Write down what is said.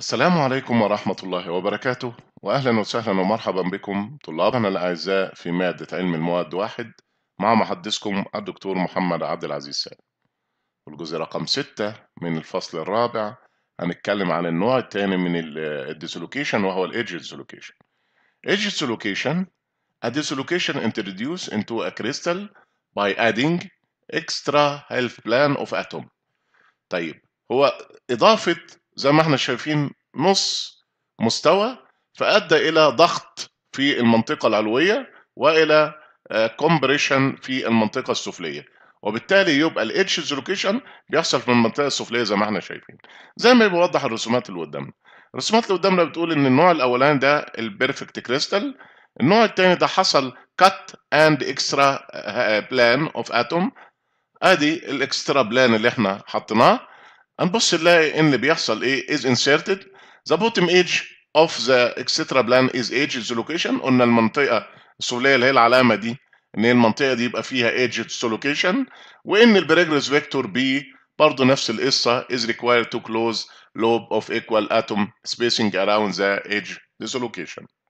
السلام عليكم ورحمة الله وبركاته وأهلا وسهلا ومرحبا بكم طلابنا الأعزاء في مادة علم المواد واحد مع محدثكم الدكتور محمد عبد العزيز سالم والجزء رقم ستة من الفصل الرابع هنتكلم عن النوع الثاني من الديسلوكيشن وهو الإيدج ديسلوكيشن إيدج ديسلوكيشن A dislocation introduced into a crystal by adding extra health plan of atom طيب هو إضافة زي ما احنا شايفين نص مستوى فأدى إلى ضغط في المنطقة العلوية وإلى كومبريشن آه، في المنطقة السفلية وبالتالي يبقى الاتش لوكيشن بيحصل في المنطقة السفلية زي ما احنا شايفين زي ما بيوضح الرسومات اللي قدامنا الرسومات اللي قدامنا بتقول إن النوع الأولاني ده البيرفكت كريستال النوع الثاني ده حصل كات اند اكسترا بلان اوف اتوم ادي الاكسترا بلان اللي احنا حطيناه هنبص نلاقي ان اللي بيحصل ايه is inserted the bottom edge of the etc plan is edge the location قلنا المنطقه السوليه اللي هي العلامه دي ان هي المنطقه دي يبقى فيها edge the location وان البريجرس فيكتور بي برضه نفس القصه is required to close lobe of equal atom spacing around the edge the location